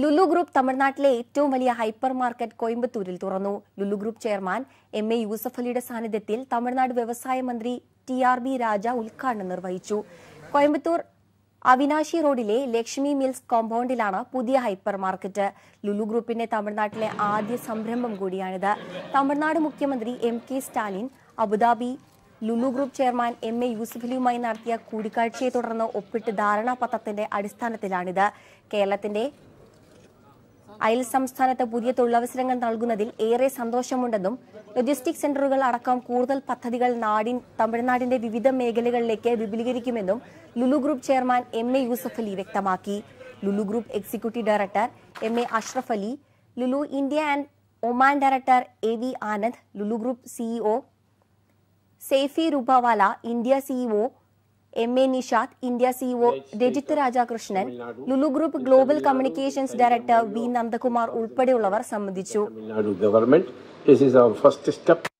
Lulu group തമിഴ്നാട്ടിലെ ഏറ്റവും വലിയ ഹൈപ്പർ മാർക്കറ്റ് കോയമ്പത്തൂരിൽ തുറന്നു Lulu group chairman M A Yusuf അലിയുടെ സാന്നിധ്യത്തിൽ തമിഴ്നാട് വ്യവസായ മന്ത്രി ടി ആർ ബി രാജ ഉദ്ഘാടനം നിർവഹിച്ചു കോയമ്പത്തൂർ അവിനാശി റോഡിലെ ലക്ഷ്മി മിൽസ് കോമ്പൗണ്ടിലാണ് പുതിയ ഹൈപ്പർ മാർക്കറ്റ് ലുലു ഗ്രൂപ്പിന്റെ തമിഴ്നാട്ടിലെ ആദ്യ സംരംഭം കൂടിയാണിത് തമിഴ്നാട് മുഖ്യമന്ത്രി M K Stalin Abu Dhabi Lulu group chairman M A യൂസഫലിയുമായി നടത്തിയ കൂടിക്കാഴ്ചയെ തുടർന്ന് ഒപ്പിട്ട് ധാരണാപത്രത്തിന്റെ അടിസ്ഥാനത്തിലാണിത് കേരളത്തിന്റെ അയൽ സംസ്ഥാനത്ത് പുതിയ തൊഴിലവസരങ്ങൾ നൽകുന്നതിൽ ഏറെ സന്തോഷമുണ്ടെന്നും ലോജിസ്റ്റിക് സെന്ററുകൾ അടക്കം കൂടുതൽ പദ്ധതികൾ നാടിൻ തമിഴ്നാടിന്റെ വിവിധ മേഖലകളിലേക്ക് വിപുലീകരിക്കുമെന്നും Lulu group chairman M A Yusuf Ali വ്യക്തമാക്കി Lulu group executive director M A Ashraf Ali Lulu India and Oman director A V Anand Lulu group CEO Saifee Rubawala India CEO M A Nishad India CEO Rajith Rajakrishnan Lulu group global communications director V Nandakumar ഉൾപ്പെടെയുള്ളവർ സംബന്ധിച്ചു